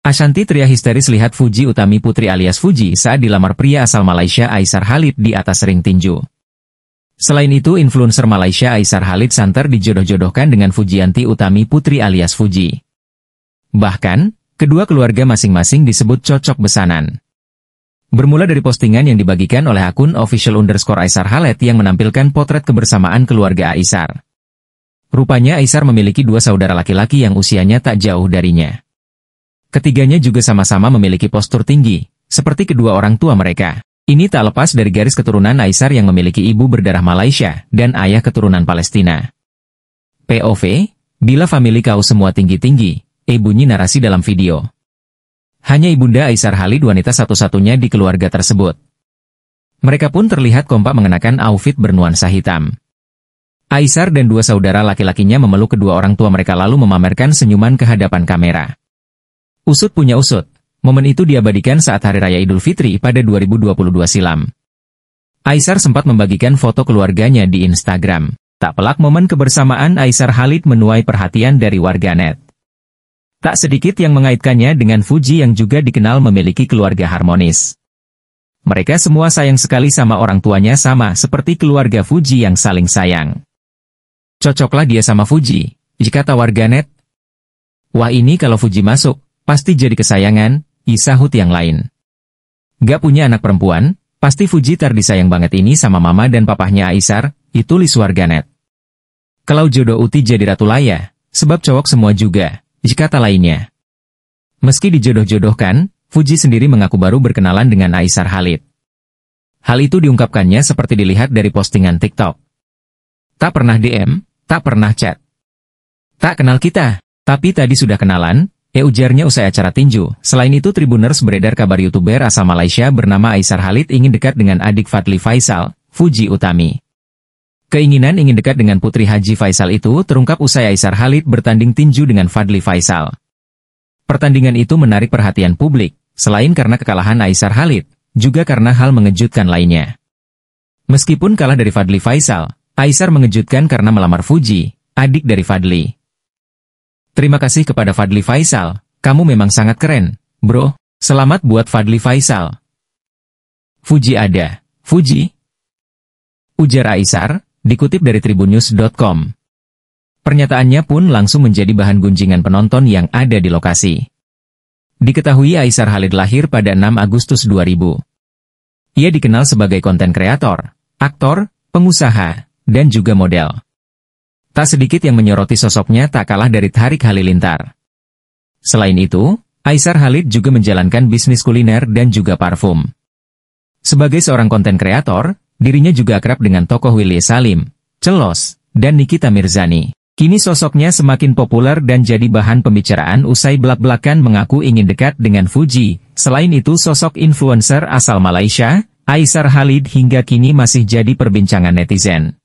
Ashanti Tria histeris lihat Fuji Utami putri alias Fuji saat dilamar pria asal Malaysia Aisar Halid di atas ring tinju. Selain itu influencer Malaysia Aisar Halid santer dijodoh-jodohkan dengan Fuji Fujianti Utami putri alias Fuji. Bahkan, kedua keluarga masing-masing disebut cocok besanan. Bermula dari postingan yang dibagikan oleh akun official underscore Aisar Halid yang menampilkan potret kebersamaan keluarga Aisar. Rupanya Aisar memiliki dua saudara laki-laki yang usianya tak jauh darinya. Ketiganya juga sama-sama memiliki postur tinggi, seperti kedua orang tua mereka. Ini tak lepas dari garis keturunan Aisar yang memiliki ibu berdarah Malaysia dan ayah keturunan Palestina. POV, bila famili kau semua tinggi-tinggi, ibunya narasi dalam video. Hanya ibunda Aisar Halid wanita satu-satunya di keluarga tersebut. Mereka pun terlihat kompak mengenakan outfit bernuansa hitam. Aisar dan dua saudara laki-lakinya memeluk kedua orang tua mereka lalu memamerkan senyuman ke hadapan kamera. Usut punya usut. Momen itu diabadikan saat Hari Raya Idul Fitri pada 2022 silam. Aisar sempat membagikan foto keluarganya di Instagram. Tak pelak momen kebersamaan Aisar Halid menuai perhatian dari warganet. Tak sedikit yang mengaitkannya dengan Fuji yang juga dikenal memiliki keluarga harmonis. Mereka semua sayang sekali sama orang tuanya sama seperti keluarga Fuji yang saling sayang. Cocoklah dia sama Fuji, jika warganet. Wah ini kalau Fuji masuk, pasti jadi kesayangan, isahut yang lain. Gak punya anak perempuan, pasti Fujitar disayang banget ini sama mama dan papahnya Aisar, itu Lis warganet. Kalau jodoh Uti jadi ratu laya, sebab cowok semua juga, Jika kata lainnya. Meski dijodoh-jodohkan, Fuji sendiri mengaku baru berkenalan dengan Aisar Halid. Hal itu diungkapkannya seperti dilihat dari postingan TikTok. Tak pernah DM, tak pernah chat. Tak kenal kita, tapi tadi sudah kenalan, E ujarnya usai acara tinju. Selain itu Tribuners beredar kabar youtuber asal Malaysia bernama Aisar Halid ingin dekat dengan adik Fadli Faisal, Fuji Utami. Keinginan ingin dekat dengan putri Haji Faisal itu terungkap usai Aisar Halid bertanding tinju dengan Fadli Faisal. Pertandingan itu menarik perhatian publik, selain karena kekalahan Aisar Halid, juga karena hal mengejutkan lainnya. Meskipun kalah dari Fadli Faisal, Aisar mengejutkan karena melamar Fuji, adik dari Fadli. Terima kasih kepada Fadli Faisal, kamu memang sangat keren, bro. Selamat buat Fadli Faisal. Fuji ada, Fuji. Ujar Aisar, dikutip dari tribunnews.com. Pernyataannya pun langsung menjadi bahan gunjingan penonton yang ada di lokasi. Diketahui Aisar Halid lahir pada 6 Agustus 2000. Ia dikenal sebagai konten kreator, aktor, pengusaha, dan juga model tak sedikit yang menyoroti sosoknya tak kalah dari Tarik Halilintar. Selain itu, Aisar Halid juga menjalankan bisnis kuliner dan juga parfum. Sebagai seorang konten kreator, dirinya juga akrab dengan tokoh Willy Salim, Celos, dan Nikita Mirzani. Kini sosoknya semakin populer dan jadi bahan pembicaraan usai belak-belakan mengaku ingin dekat dengan Fuji. Selain itu sosok influencer asal Malaysia, Aisar Halid hingga kini masih jadi perbincangan netizen.